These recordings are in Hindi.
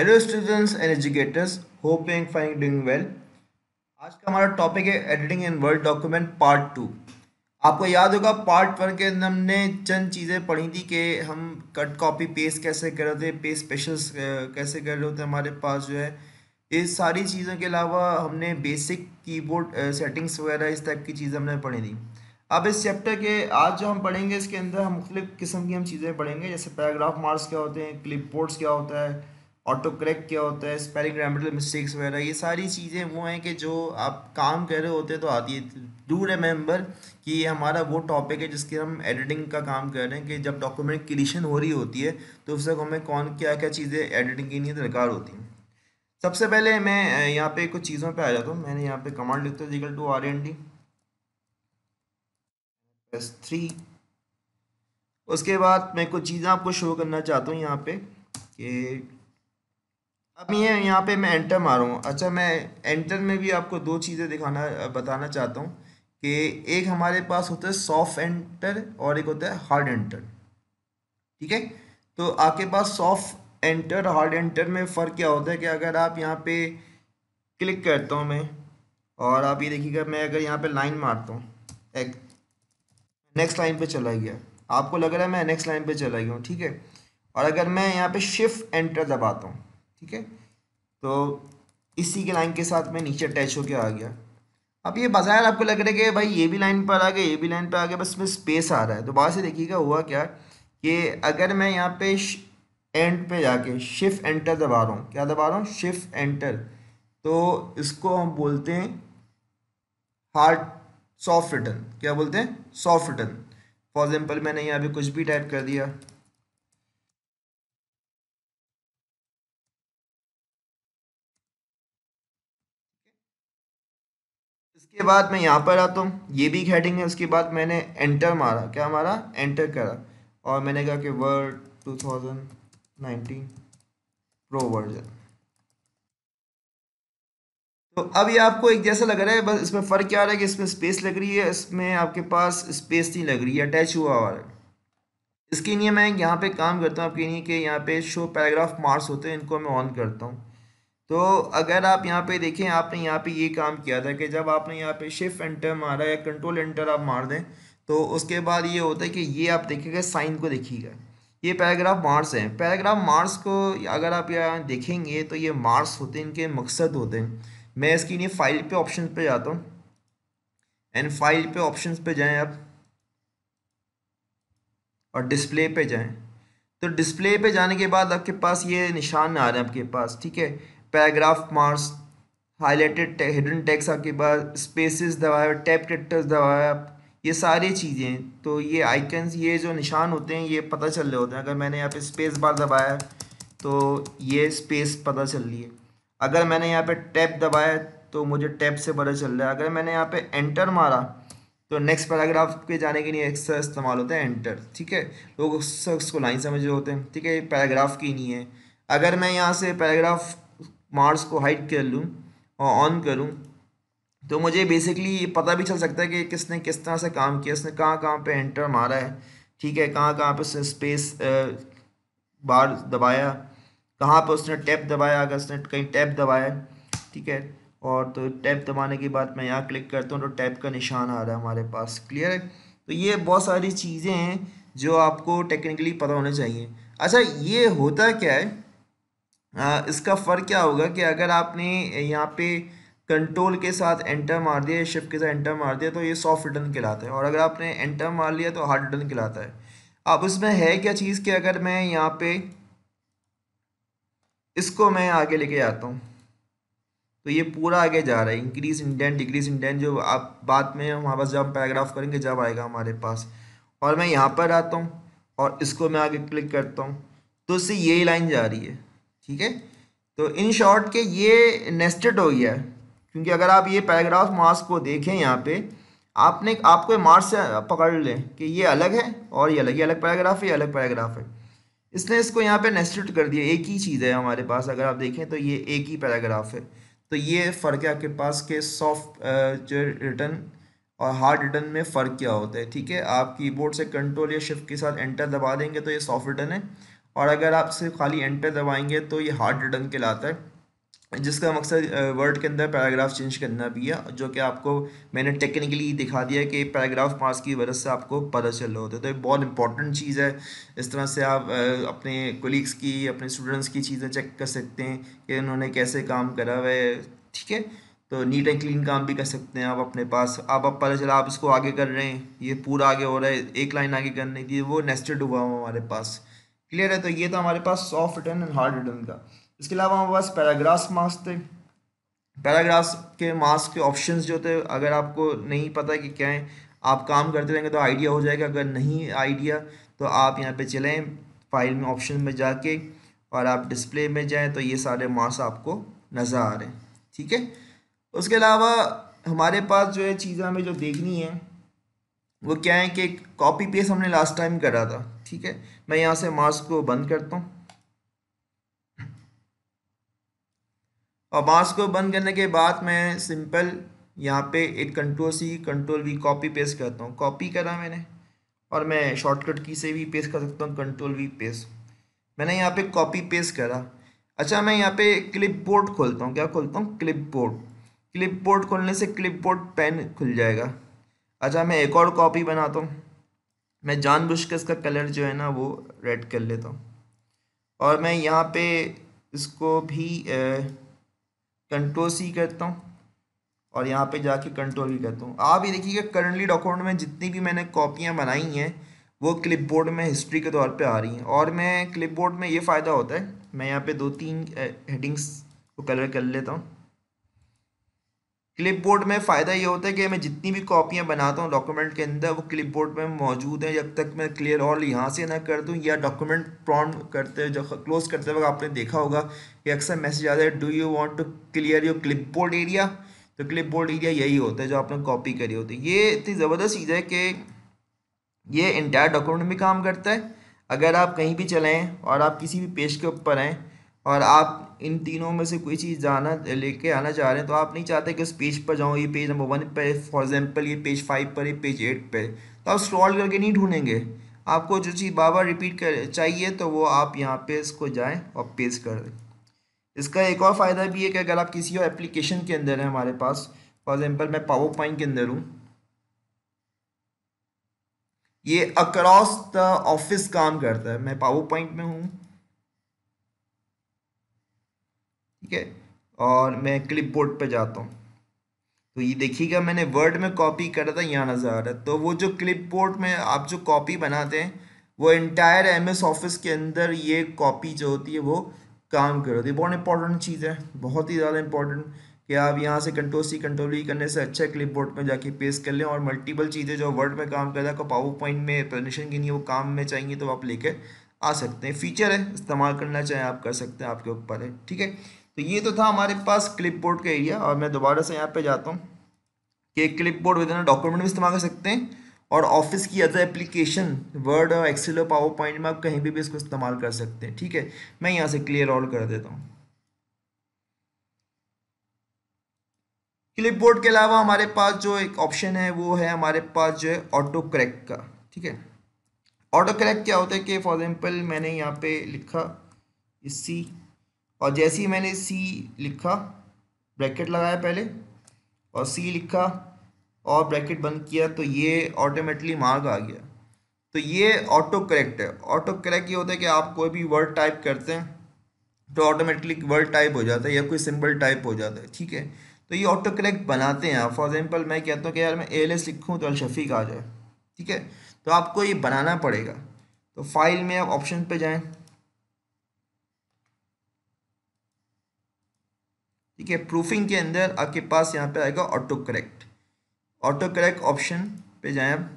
hello students and educators hope you fine doing well आज का हमारा टॉपिक है editing in Word document part two आपको याद होगा पार्ट वन के अंदर हमने चंद चीज़ें पढ़ी थी कि हम कट कॉपी पेस्ट कैसे कर रहे थे पेस्ट स्पेशल कैसे कर रहे होते हमारे पास जो है इस सारी चीज़ों के अलावा हमने बेसिक कीबोर्ड सेटिंग्स वगैरह इस टाइप की चीज़ें हमने पढ़ी थी अब इस चैप्टर के आज जो हम पढ़ेंगे इसके अंदर हम मुख्तलिफ़ किस्म की हम चीज़ें पढ़ेंगे जैसे पैराग्राफ मार्क्स क्या होते हैं क्लिप बोर्ड्स क्या होता है ऑटो क्रैक क्या होता है स्पेलिंग ग्रामेटिकल मिस्टेक्स वगैरह ये सारी चीज़ें वो हैं कि जो आप काम कर रहे होते हैं तो आती है डू रिमेंबर कि ये हमारा वो टॉपिक है जिसके हम एडिटिंग का काम कर रहे हैं कि जब डॉक्यूमेंट क्रिएशन हो रही होती है तो उस वक्त हमें कौन क्या क्या चीज़ें एडिटिंग के लिए दरकार होती हैं सबसे पहले मैं यहाँ पे कुछ चीज़ों पे आ जाता हूँ मैंने यहाँ पे कमांड लिखता हूँ equal to R N D plus three उसके बाद मैं कुछ चीज़ें आपको शो करना चाहता हूँ यहाँ पे कि अब ये यहाँ पे मैं एंटर मारूँ अच्छा मैं एंटर में भी आपको दो चीज़ें दिखाना बताना चाहता हूँ कि एक हमारे पास होता है सॉफ्ट एंटर और एक होता है हार्ड एंटर ठीक है तो आपके पास सॉफ्ट एंटर हार्ड एंटर में फ़र्क क्या होता है कि अगर आप यहाँ पे क्लिक करता हूँ मैं और आप ये देखिएगा मैं अगर यहाँ पे लाइन मारता हूँ एक नेक्स्ट लाइन पे चला गया आपको लग रहा है मैं नेक्स्ट लाइन पे चला गया हूँ ठीक है और अगर मैं यहाँ पे शिफ्ट एंटर दबाता हूँ ठीक है तो इसी के लाइन के साथ में नीचे अटैच होकर आ गया अब ये बाज़ार आपको लग रहा है कि भाई ये भी लाइन पर आ गया ये भी लाइन पर आ गया बस में स्पेस आ रहा है तो बाहर से देखिएगा हुआ क्या कि अगर मैं यहाँ पे एंड पे जाके शिफ्ट एंटर दबा रहा हूँ क्या दबा रहा हूँ शिफ्ट एंटर तो इसको हम बोलते हैं हार्ड सॉफ्ट रिटर्न क्या बोलते हैं सॉफ्ट रिटर्न फॉर एग्जाम्पल मैंने यहाँ पे कुछ भी टाइप कर दिया इसके बाद मैं यहाँ पर आता हूँ ये भी एक हेडिंग है उसके बाद मैंने एंटर मारा क्या मारा एंटर करा और मैंने कहा कि वर्ड 2019 प्रो वर्जन तो अब ये आपको एक जैसा लग रहा है बस इसमें फ़र्क क्या आ रहा है कि इसमें स्पेस लग रही है इसमें आपके पास स्पेस नहीं लग रही है अटैच हुआ हुआ है इसके लिए मैं यहाँ पे काम करता हूँ आपके लिए कि यहाँ पे शो पैराग्राफ मार्क्स होते हैं इनको मैं ऑन करता हूँ तो अगर आप यहाँ पे देखें आपने यहाँ पे ये काम किया था कि जब आपने यहाँ पे शिफ्ट एंटर मारा या कंट्रोल एंटर आप मार दें तो उसके बाद ये होता है कि ये आप देखिएगा साइन को देखिएगा ये पैराग्राफ मार्स है पैराग्राफ मार्स को अगर आप यहाँ देखेंगे तो ये मार्स होते हैं इनके मकसद होते हैं मैं इसकी नहीं फाइल पे ऑप्शन पे जाता हूँ एंड फाइल पे ऑप्शन पे जाएं आप और डिस्प्ले पे जाएं तो डिस्प्ले पे जाने के बाद आपके पास ये निशान आ रहे हैं आपके पास ठीक है paragraph marks highlighted hidden text आपके पास स्पेसिस दबाया टैप कैक्टर्स दबाया ये सारी चीज़ें तो ये आइकन्स ये जो निशान होते हैं ये पता चल रहे होते हैं अगर मैंने यहाँ पे स्पेस बार दबाया तो ये स्पेस पता चल रही है अगर मैंने यहाँ पे टैप दबाया तो मुझे टैप से पता चल रहा है अगर मैंने यहाँ पे एंटर मारा तो नेक्स्ट पैराग्राफ के जाने के लिए एक्स्ट्रा इस्तेमाल होता है एंटर ठीक है लोग उसको लाइन समझ रहे होते हैं ठीक है पैराग्राफ की नहीं है अगर मैं यहाँ से पैराग्राफ मार्स को हाइड कर लूँ और ऑन करूँ तो मुझे बेसिकली पता भी चल सकता है कि किसने किस तरह से काम किया उसने कहाँ कहाँ पे एंटर मारा है ठीक है कहाँ कहाँ पे उसने स्पेस बार दबाया कहाँ पे उसने टैप दबाया अगर उसने कहीं टैप दबाया ठीक है और तो टैप दबाने के बाद मैं यहाँ क्लिक करता हूँ तो टैप का निशान आ रहा है हमारे पास क्लियर है तो ये बहुत सारी चीज़ें हैं जो आपको टेक्निकली पता होना चाहिए अच्छा ये होता क्या है हाँ, इसका फ़र्क क्या होगा कि अगर आपने यहाँ पे कंट्रोल के साथ एंटर मार दिया शिफ्ट के साथ एंटर मार दिया तो ये सॉफ्ट रिटर्न कहलाता है और अगर आपने एंटर मार लिया तो हार्ड रिटर्न कहलाता है अब इसमें है क्या चीज़ कि अगर मैं यहाँ पे इसको मैं आगे लेके आता हूँ तो ये पूरा आगे जा रहा है इंक्रीज इंडेंट डिक्रीज इंडेंट जो आप बाद में वहाँ पास जब पैराग्राफ करेंगे जब आएगा हमारे पास और मैं यहाँ पर आता हूँ और इसको मैं आगे क्लिक करता हूँ तो इससे यही लाइन जा रही है ठीक है तो इन शॉर्ट के ये नेस्टेड हो गया है क्योंकि अगर आप ये पैराग्राफ मार्क्स को देखें यहाँ पे आपने आपको मार्क्स से पकड़ लें कि ये अलग है और ये अलग ये अलग पैराग्राफ है ये अलग पैराग्राफ है इसने इसको यहाँ पे नेस्टेड कर दिया एक ही चीज़ है हमारे पास अगर आप देखें तो ये एक ही पैराग्राफ है तो ये फ़र्क है आपके पास के सॉफ्ट जो रिटर्न और हार्ड रिटर्न में फ़र्क क्या होता है ठीक है आप कीबोर्ड से कंट्रोल या शिफ्ट के साथ एंटर दबा देंगे तो ये सॉफ्ट रिटर्न है और अगर आप सिर्फ खाली एंटर दबाएंगे तो ये हार्ड रिटर्न कहलाता है जिसका मकसद वर्ड के अंदर पैराग्राफ चेंज करना भी है जो कि आपको मैंने टेक्निकली दिखा दिया कि पैराग्राफ पास की वजह से आपको पता चल रहा होता है तो ये बहुत इंपॉर्टेंट चीज़ है इस तरह से आप अपने कोलिग्स की अपने स्टूडेंट्स की चीज़ें चेक कर सकते हैं कि उन्होंने कैसे काम करा हुआ है ठीक है तो नीट एंड क्लीन काम भी कर सकते हैं आप अपने पास आप अब पता चला आप इसको आगे कर रहे हैं ये पूरा आगे हो रहा है एक लाइन आगे करने की वो नेस्टेड हुआ हमारे पास क्लियर है तो ये था तो हमारे पास soft return and hard return का इसके अलावा हमारे पास पैराग्राफ्स मार्क्स थे पैराग्राफ्स के मार्क्स के ऑप्शंस जो थे अगर आपको नहीं पता कि क्या है आप काम करते रहेंगे तो आइडिया हो जाएगा अगर नहीं आइडिया तो आप यहाँ पे चलें फाइल में ऑप्शन में जाके और आप डिस्प्ले में जाएं तो ये सारे मार्क्स आपको नज़र आ रहे हैं ठीक है उसके अलावा हमारे पास जो है चीज़ें हमें जो देखनी है वो क्या है कि कॉपी पेस्ट हमने लास्ट टाइम करा था ठीक है मैं यहाँ से मास्क को बंद करता हूँ और मास्क को बंद करने के बाद मैं सिंपल यहाँ पे एक control C control V copy paste करता हूँ कॉपी करा मैंने और मैं शॉर्टकट की से भी पेस्ट कर सकता हूँ कंट्रोल वी पेस्ट मैंने यहाँ पे कॉपी पेस्ट करा अच्छा मैं यहाँ पे क्लिप बोर्ड खोलता हूँ क्या खोलता हूँ क्लिप बोर्ड क्लिप बोर्ड खोलने से क्लिप बोर्ड पेन खुल जाएगा अच्छा मैं एक और कॉपी बनाता हूँ मैं जानबूझ के इसका कलर जो है ना वो रेड कर लेता हूँ और मैं यहाँ पे इसको भी कंट्रोल सी करता हूँ और यहाँ पे जाके कंट्रोल भी करता हूँ आप ये देखिएगा करंटली डॉक्यूमेंट में जितनी भी मैंने कॉपियाँ बनाई हैं वो क्लिपबोर्ड में हिस्ट्री के तौर पे आ रही हैं और मैं क्लिपबोर्ड में ये फ़ायदा होता है मैं यहाँ पे दो तीन हेडिंग्स को कलर कर लेता हूँ क्लिपबोर्ड में फ़ायदा ये होता है कि मैं जितनी भी कॉपियाँ बनाता हूँ डॉक्यूमेंट के अंदर वो क्लिपबोर्ड में मौजूद है जब तक मैं क्लियर और यहाँ से ना कर दूँ या डॉक्यूमेंट प्रॉन्ट करते जब क्लोज करते वक्त आपने देखा होगा कि अक्सर मैसेज आता है do you want to clear your clip area तो क्लिप एरिया यही होता है जो आपने कॉपी करी होती है ये इतनी ज़बरदस्त चीज़ है कि ये इंटायर डॉक्यूमेंट में काम करता है अगर आप कहीं भी चलें और आप किसी भी पेज के ऊपर आएँ और आप इन तीनों में से कोई चीज़ जाना लेके आना चाह रहे हैं तो आप नहीं चाहते कि उस पेज पर जाऊँ ये पेज नंबर वन पर फॉर एग्जाम्पल ये पेज फाइव पर ये पेज एट पर तो आप स्क्रॉल करके नहीं ढूंढेंगे आपको जो चीज़ बार बार रिपीट कर चाहिए तो वो आप यहाँ पे इसको जाएं और पेज कर दें इसका एक और फ़ायदा भी है कि अगर आप किसी और एप्लीकेशन के अंदर हैं हमारे पास फॉर एग्जाम्पल मैं पावर पॉइंट के अंदर हूँ ये अक्रॉस द ऑफिस काम करता है मैं पावर पॉइंट में हूँ ठीक है और मैं क्लिप बोर्ड पर जाता हूँ तो ये देखिएगा मैंने वर्ड में कॉपी करा था यहाँ नज़र आ रहा है तो वो जो क्लिप बोर्ड में आप जो कॉपी बनाते हैं वो इंटायर एम एस ऑफिस के अंदर ये कॉपी जो होती है वो काम कर होती है बहुत इंपॉर्टेंट चीज़ है बहुत ही ज़्यादा इंपॉर्टेंट कि आप यहाँ से कंट्रोल सी कंट्रोल ई करने से अच्छा क्लिप बोर्ड में जाके पेस्ट कर लें और मल्टीपल चीज़ें जो वर्ड में काम कर रहा है पावर पॉइंट में प्रेजेंटेशन के लिए वो काम में चाहिए तो आप लेकर आ सकते हैं फीचर है इस्तेमाल करना चाहें आप कर सकते हैं आपके ऊपर है ठीक है तो ये तो था हमारे पास क्लिप बोर्ड का एरिया और मैं दोबारा से यहाँ पे जाता हूँ कि क्लिप बोर्ड विदिन डॉक्यूमेंट में इस्तेमाल कर सकते हैं और ऑफिस की अदर एप्लीकेशन वर्ड और एक्सेल और पावर पॉइंट में आप कहीं भी, भी इसको इस्तेमाल कर सकते हैं ठीक है मैं यहाँ से क्लियर ऑल कर देता हूँ क्लिप बोर्ड के अलावा हमारे पास जो एक ऑप्शन है वो है हमारे पास जो है ऑटो करेक्ट का ठीक है ऑटो करेक्ट क्या होता है कि फॉर एग्जाम्पल मैंने यहाँ पे लिखा इसी और जैसे ही मैंने सी लिखा ब्रैकेट लगाया पहले और सी लिखा और ब्रैकेट बंद किया तो ये ऑटोमेटिकली मार्ग आ गया तो ये ऑटो करेक्ट है ऑटो करेक्ट ये होता है कि आप कोई भी वर्ड टाइप करते हैं तो ऑटोमेटिकली वर्ड टाइप हो जाता है या कोई सिंबल टाइप हो जाता है ठीक है तो ये ऑटो करेक्ट बनाते हैं फॉर एग्जांपल मैं कहता हूँ कि यार मैं एल एस लिखूँ तो अलशफीक आ जाए ठीक है तो आपको ये बनाना पड़ेगा तो फाइल में आप ऑप्शन पर जाएँ ठीक है प्रूफिंग के अंदर आपके पास यहाँ पे आएगा autocorrect autocorrect option पे जाए आप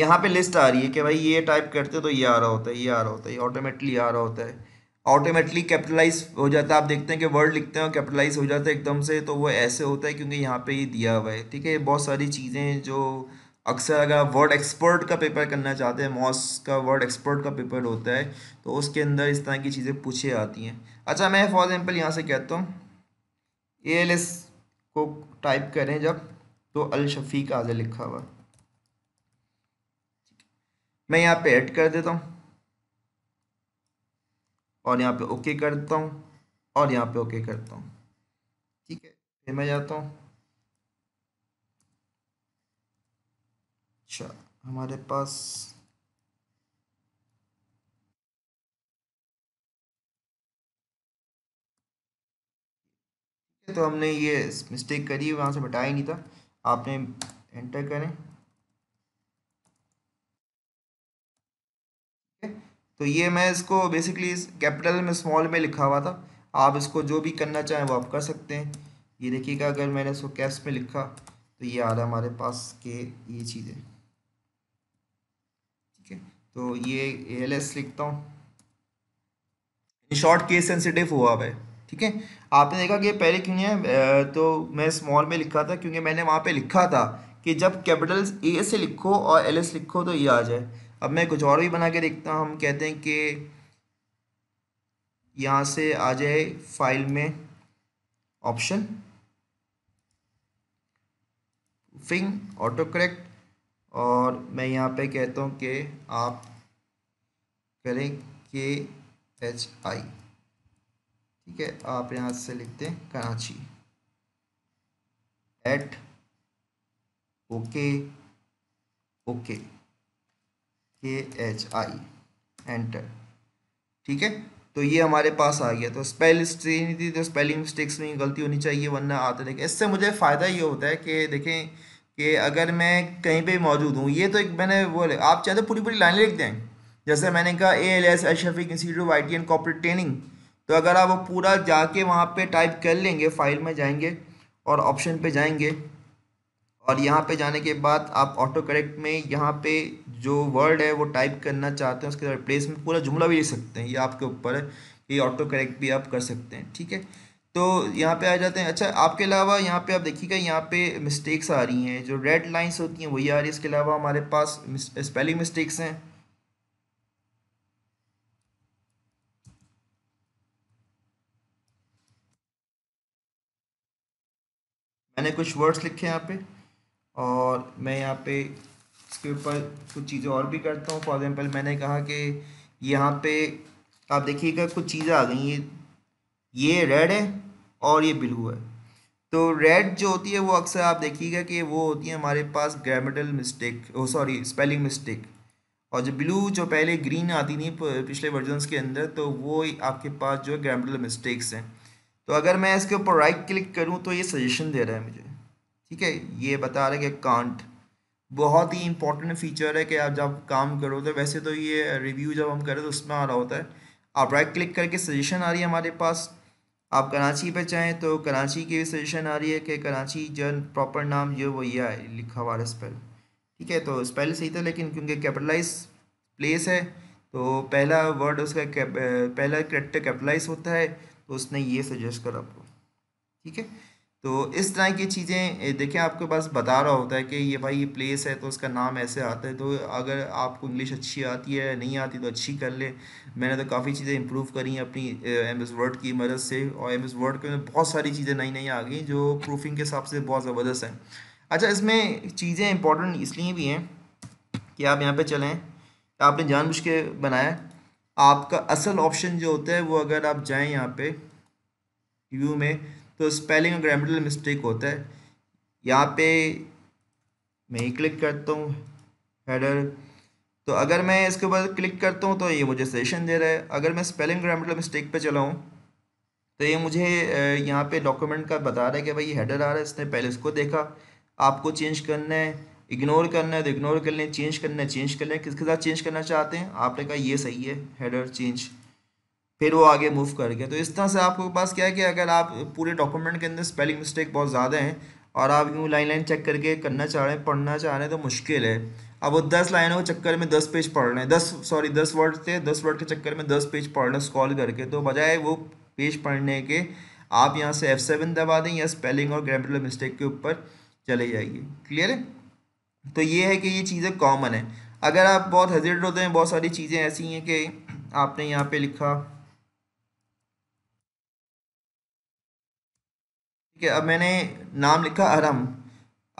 यहाँ पे लिस्ट आ रही है कि भाई ये टाइप करते तो ये आ रहा होता है ये आ रहा होता है ऑटोमेटिकली आ रहा होता है ऑटोमेटिकली कैपिटलाइज हो जाता है आप देखते हैं कि वर्ड लिखते हैं और कैपिटलाइज हो जाता है एकदम से तो वो ऐसे होता है क्योंकि यहाँ पे ये दिया हुआ है ठीक है बहुत सारी चीज़ें जो अक्सर अगर आप वर्ड एक्सपर्ट का पेपर करना चाहते हैं मॉस का वर्ड एक्सपर्ट का पेपर होता है तो उसके अंदर इस तरह की चीज़ें पूछे आती हैं अच्छा मैं फॉर एग्जाम्पल यहाँ से कहता हूँ ए एल एस को टाइप करें जब तो अल शफीक आगे लिखा हुआ मैं यहाँ पे ऐड कर देता हूँ और यहाँ पे ओके करता हूँ और यहाँ पे ओके करता हूँ ठीक है फिर मैं जाता हूँ अच्छा हमारे पास तो हमने ये मिस्टेक करी वहाँ से बताया नहीं था आपने एंटर करें तो ये मैं इसको बेसिकली कैपिटल में स्मॉल में लिखा हुआ था आप इसको जो भी करना चाहें वो आप कर सकते हैं ये देखिएगा अगर मैंने इसको कैप्स में लिखा तो ये आ रहा है हमारे पास के ये चीज़ें ठीक है तो ये एल एस लिखता हूँ इन शॉर्ट केस सेंसिटिव हुआ है ठीक है आपने देखा कि पहले क्यों है तो मैं स्मॉल में लिखा था क्योंकि मैंने वहाँ पे लिखा था कि जब कैपिटल ए से लिखो और एल एस लिखो तो ये आ जाए अब मैं कुछ और भी बना के देखता हूँ हम कहते हैं कि यहाँ से आ जाए फाइल में ऑप्शन फिंग ऑटो करेक्ट और मैं यहाँ पे कहता हूँ कि आप करें के एच आई ठीक है आप यहाँ से लिखते हैं Karachi eight okay okay K H I enter ठीक है तो ये हमारे पास आ गया तो स्पेल स्ट्री नहीं थी तो स्पेलिंग मिस्टेक्स में गलती होनी चाहिए वरना आते देखें इससे मुझे फ़ायदा ये होता है कि देखें कि अगर मैं कहीं पे मौजूद हूँ ये तो एक मैंने वो आप चाहते हो पूरी पूरी लाइन लिख दें जैसे मैंने कहा A L S Shafiq institute I T and corporate training तो अगर आप वो पूरा जाके वहाँ पे टाइप कर लेंगे फाइल में जाएंगे और ऑप्शन पे जाएंगे और यहाँ पे जाने के बाद आप ऑटो करेक्ट में यहाँ पे जो वर्ड है वो टाइप करना चाहते हैं उसके रिप्लेस में पूरा जुमला भी ले सकते हैं ये आपके ऊपर है ये ऑटो करेक्ट भी आप कर सकते हैं ठीक है तो यहाँ पे आ जाते हैं अच्छा आपके अलावा यहाँ पे आप देखिएगा यहाँ पे मिस्टेक्स आ रही हैं जो रेड लाइंस होती हैं वही आ रही है इसके अलावा हमारे पास स्पेलिंग मिस्टेक्स हैं मैंने कुछ वर्ड्स लिखे हैं यहाँ पे और मैं यहाँ पे इसके ऊपर कुछ चीज़ें और भी करता हूँ फॉर एग्ज़ाम्पल मैंने कहा कि यहाँ पे आप देखिएगा कुछ चीज़ें आ गई ये ये रेड है और ये ब्लू है तो रेड जो होती है वो अक्सर आप देखिएगा कि वो होती है हमारे पास grammatical mistake oh sorry spelling mistake और जो ब्लू जो पहले ग्रीन आती थी पिछले वर्जनस के अंदर तो वो आपके पास जो है ग्रामेटल मिस्टेक्स हैं तो अगर मैं इसके ऊपर राइट क्लिक करूँ तो ये सजेशन दे रहा है मुझे ठीक है ये बता रहा है कि कांट बहुत ही इंपॉर्टेंट फीचर है कि आप जब काम करो तो वैसे तो ये रिव्यू जब हम करें तो उसमें आ रहा होता है आप राइट क्लिक करके सजेशन आ रही है हमारे पास आप कराची पर चाहें तो कराची की भी सजेशन आ रही है कि कराची जो प्रॉपर नाम जो वो यह है लिखा हुआ है स्पेल ठीक है तो स्पेल सही था लेकिन क्योंकि कैपिटलाइज प्लेस है तो पहला वर्ड उसका पहला करेक्टर कैपिटलाइज होता है तो उसने ये सजेस्ट करा आपको ठीक है तो इस तरह की चीज़ें देखिए आपके पास बता रहा होता है कि ये भाई ये प्लेस है तो उसका नाम ऐसे आता है तो अगर आपको इंग्लिश अच्छी आती है नहीं आती तो अच्छी कर ले मैंने तो काफ़ी चीज़ें इंप्रूव करी हैं अपनी एम एस वर्ड की मदद से और एम एस वर्ड के बहुत सारी चीज़ें नई नई आ गई जो प्रूफिंग के हिसाब से बहुत ज़बरदस्त हैं अच्छा इसमें चीज़ें इंपॉर्टेंट इसलिए भी हैं कि आप यहाँ पर चलें आपने जान के बनाया आपका असल ऑप्शन जो होता है वो अगर आप जाएँ यहाँ पर व्यू में तो स्पेलिंग और ग्रामेटिकल मिस्टेक होता है यहाँ पे मैं ही क्लिक करता हूँ हेडर तो अगर मैं इसके ऊपर क्लिक करता हूँ तो ये मुझे सजेशन दे रहा है अगर मैं स्पेलिंग ग्रामेटिकल मिस्टेक पे चलाऊँ तो ये मुझे यहाँ पे डॉक्यूमेंट का बता रहा है कि भाई ये हेडर आ रहा है इसने पहले इसको देखा आपको चेंज करना है इग्नोर करना है तो इग्नोर कर लें चेंज करना है चेंज कर लें किसके साथ चेंज करना चाहते हैं आपने कहा ये सही है हेडर चेंज फिर वो आगे मूव कर गया तो इस तरह से आपके पास क्या है कि अगर आप पूरे डॉक्यूमेंट के अंदर स्पेलिंग मिस्टेक बहुत ज़्यादा हैं और आप यूँ लाइन लाइन चेक करके करना चाह रहे हैं पढ़ना चाह रहे हैं तो मुश्किल है अब वो दस लाइनों के चक्कर में दस पेज पढ़ रहे हैं दस सॉरी दस वर्ड थे दस वर्ड के चक्कर में दस पेज पढ़ रहे हैं स्कॉल करके तो बजाय वो पेज पढ़ने के आप यहाँ से एफ सेवन दबा दें या स्पेलिंग और ग्रामेटिकल मिस्टेक के ऊपर चले जाइए क्लियर है तो ये है कि ये चीज़ें कॉमन है अगर आप बहुत हेजिट होते हैं बहुत सारी चीज़ें ऐसी हैं कि आपने यहाँ पर लिखा कि अब मैंने नाम लिखा अरम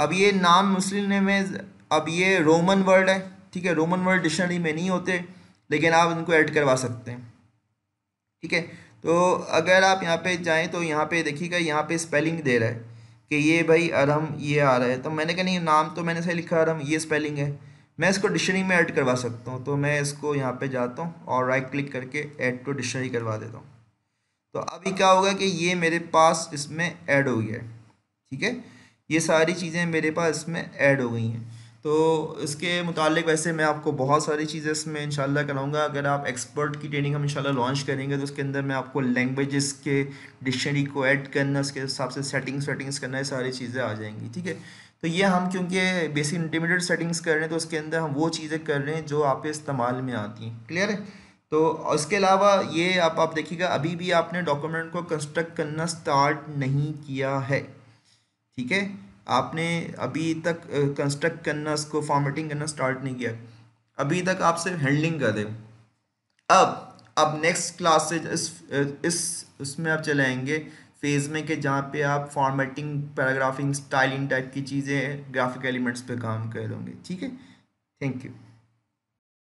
अब ये नाम मुस्लिम ने में अब ये रोमन वर्ड है ठीक है रोमन वर्ड डिक्शनरी में नहीं होते लेकिन आप इनको ऐड करवा सकते हैं ठीक है तो अगर आप यहाँ पे जाएँ तो यहाँ पे देखिएगा यहाँ पे स्पेलिंग दे रहा है कि ये भाई अरहम ये आ रहा है तो मैंने कहा नहीं नाम तो मैंने सही लिखा अरहम ये स्पेलिंग है मैं इसको डिक्शनरी में ऐड करवा सकता हूँ तो मैं इसको यहाँ पर जाता हूँ और राइट क्लिक करके एड टू डिक्शनरी करवा देता हूँ तो अभी क्या होगा कि ये मेरे पास इसमें ऐड हो गया ठीक है ये सारी चीज़ें मेरे पास इसमें ऐड हो गई हैं तो इसके मुतालिक वैसे मैं आपको बहुत सारी चीज़ें इसमें इंशाल्लाह कराऊंगा अगर आप एक्सपर्ट की ट्रेनिंग हम इनशाला लॉन्च करेंगे तो उसके अंदर मैं आपको लैंग्वेजेस के डिक्शनरी को ऐड करना उसके हिसाब से सेटिंग्स वेटिंग्स करना ये सारी चीज़ें आ जाएंगी ठीक है तो ये हम क्योंकि बेसिक इंटरमीडिएट सेटिंग्स कर रहे हैं तो उसके अंदर हम वो चीज़ें कर रहे हैं जो आप इस्तेमाल में आती हैं क्लियर है तो उसके अलावा ये आप आप देखिएगा अभी भी आपने डॉक्यूमेंट को कंस्ट्रक्ट करना स्टार्ट नहीं किया है ठीक है आपने अभी तक कंस्ट्रक्ट करना उसको फॉर्मेटिंग करना स्टार्ट नहीं किया अभी तक आप सिर्फ हैंडलिंग कर दें अब अब नेक्स्ट क्लास से इस इस उसमें आप चलाएंगे फेज़ में कि जहाँ पे आप फॉर्मेटिंग पैराग्राफिंग स्टाइलिंग टाइप की चीज़ें ग्राफिक एलिमेंट्स पे काम करोगे ठीक है थैंक यू